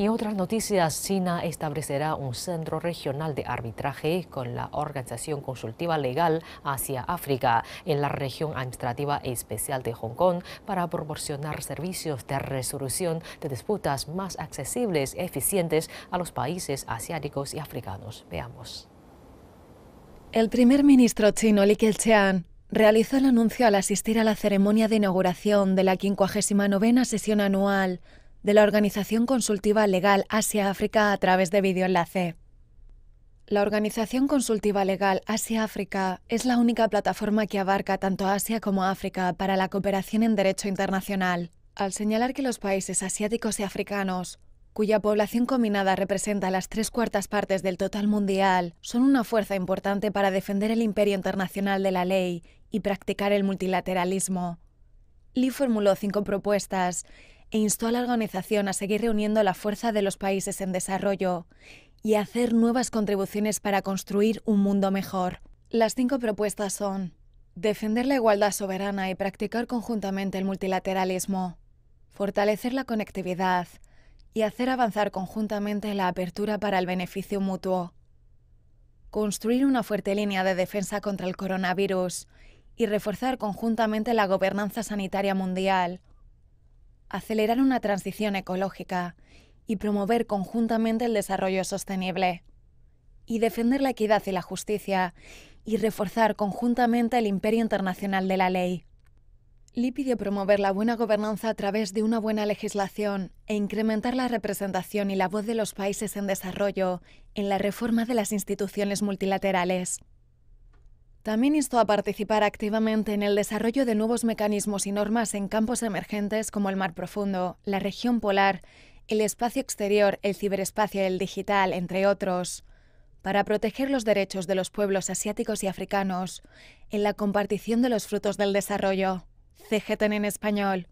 Y otras noticias, China establecerá un centro regional de arbitraje con la Organización Consultiva Legal asia África en la región administrativa especial de Hong Kong para proporcionar servicios de resolución de disputas más accesibles, eficientes a los países asiáticos y africanos. Veamos. El primer ministro chino Li Keqiang realizó el anuncio al asistir a la ceremonia de inauguración de la 59 sesión anual de la Organización Consultiva Legal Asia-África a través de videoenlace. La Organización Consultiva Legal Asia-África es la única plataforma que abarca tanto Asia como África para la cooperación en derecho internacional. Al señalar que los países asiáticos y africanos, cuya población combinada representa las tres cuartas partes del total mundial, son una fuerza importante para defender el imperio internacional de la ley y practicar el multilateralismo. Lee formuló cinco propuestas e instó a la organización a seguir reuniendo la fuerza de los países en desarrollo y a hacer nuevas contribuciones para construir un mundo mejor. Las cinco propuestas son defender la igualdad soberana y practicar conjuntamente el multilateralismo, fortalecer la conectividad y hacer avanzar conjuntamente la apertura para el beneficio mutuo, construir una fuerte línea de defensa contra el coronavirus y reforzar conjuntamente la gobernanza sanitaria mundial acelerar una transición ecológica y promover conjuntamente el desarrollo sostenible, y defender la equidad y la justicia, y reforzar conjuntamente el imperio internacional de la ley. Lee pidió promover la buena gobernanza a través de una buena legislación e incrementar la representación y la voz de los países en desarrollo en la reforma de las instituciones multilaterales. También instó a participar activamente en el desarrollo de nuevos mecanismos y normas en campos emergentes como el mar profundo, la región polar, el espacio exterior, el ciberespacio y el digital, entre otros, para proteger los derechos de los pueblos asiáticos y africanos en la compartición de los frutos del desarrollo. CGTN en español.